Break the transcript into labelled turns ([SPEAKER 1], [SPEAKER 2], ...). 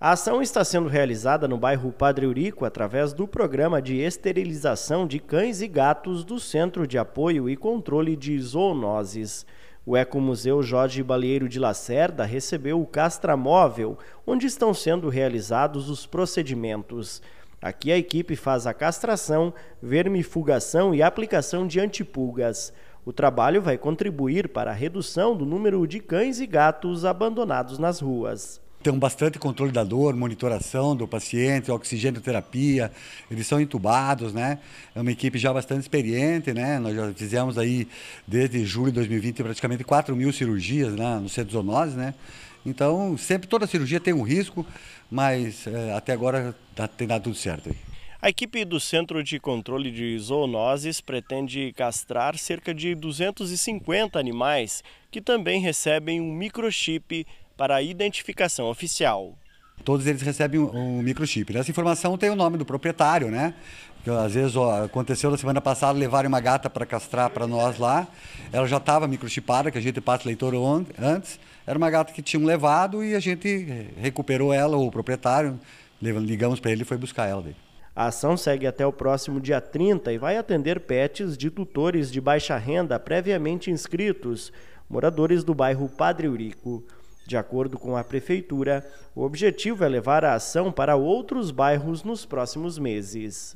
[SPEAKER 1] A ação está sendo realizada no bairro Padre Eurico através do programa de esterilização de cães e gatos do Centro de Apoio e Controle de Zoonoses. O Ecomuseu Jorge Balieiro de Lacerda recebeu o castramóvel, onde estão sendo realizados os procedimentos. Aqui a equipe faz a castração, vermifugação e aplicação de antipulgas. O trabalho vai contribuir para a
[SPEAKER 2] redução do número de cães e gatos abandonados nas ruas. Tem bastante controle da dor, monitoração do paciente, oxigênio terapia, eles são entubados, né? É uma equipe já bastante experiente, né? Nós já fizemos aí, desde julho de 2020, praticamente 4 mil cirurgias né? no centro zoonose, né? Então, sempre toda cirurgia tem um risco, mas é, até agora tá, tem dado tudo certo
[SPEAKER 1] A equipe do Centro de Controle de Zoonoses pretende castrar cerca de 250 animais que também recebem um microchip para a identificação oficial.
[SPEAKER 2] Todos eles recebem um, microchip. Nessa informação tem o nome do proprietário, né? Que às vezes ó, aconteceu na semana passada, levarem uma gata para castrar para nós lá. Ela já estava microchipada, que a gente passa leitor antes. Era uma gata que tinham levado e a gente recuperou ela, o proprietário. Ligamos para ele e foi buscar ela daí. A ação segue até o próximo dia
[SPEAKER 1] 30 e vai atender pets de tutores de baixa renda previamente inscritos, moradores do bairro Padre Urico. De acordo com a Prefeitura, o objetivo é levar a ação para outros bairros nos próximos meses.